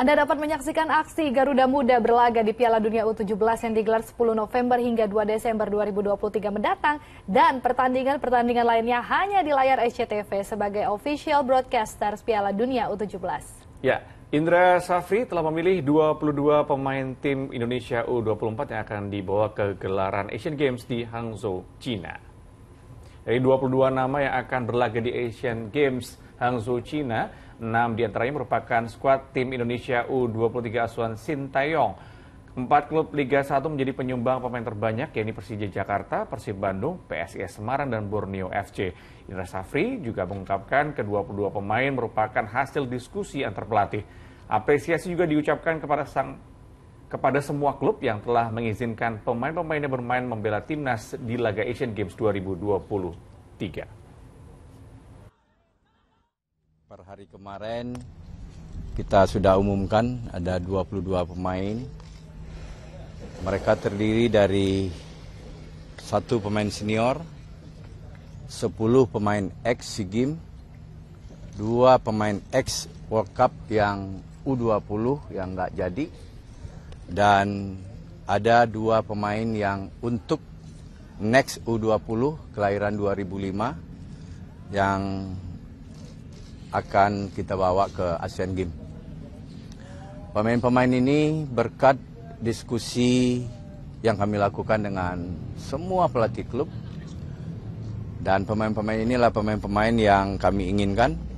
Anda dapat menyaksikan aksi Garuda Muda berlaga di Piala Dunia U17 yang digelar 10 November hingga 2 Desember 2023 mendatang dan pertandingan-pertandingan lainnya hanya di layar SCTV sebagai official broadcaster Piala Dunia U17. Ya, Indra Safri telah memilih 22 pemain tim Indonesia U24 yang akan dibawa ke gelaran Asian Games di Hangzhou, China. Dari 22 nama yang akan berlaga di Asian Games Hangzhou, Cina. Enam diantaranya merupakan skuad tim Indonesia U23 asuhan Sintayong. Empat klub Liga 1 menjadi penyumbang pemain terbanyak, yaitu Persija Jakarta, Persib Bandung, PSIS Semarang, dan Borneo FC. Indra Safri juga mengungkapkan kedua-dua pemain merupakan hasil diskusi antar pelatih. Apresiasi juga diucapkan kepada sang kepada semua klub yang telah mengizinkan pemain-pemainnya bermain membela timnas di laga Asian Games 2023. Per hari kemarin kita sudah umumkan ada 22 pemain. Mereka terdiri dari satu pemain senior, 10 pemain ex SEA Games, dua pemain ex World Cup yang U20 yang nggak jadi, dan ada dua pemain yang untuk next U20 kelahiran 2005 yang akan kita bawa ke ASEAN Games. Pemain-pemain ini berkat diskusi yang kami lakukan dengan semua pelatih klub dan pemain-pemain inilah pemain-pemain yang kami inginkan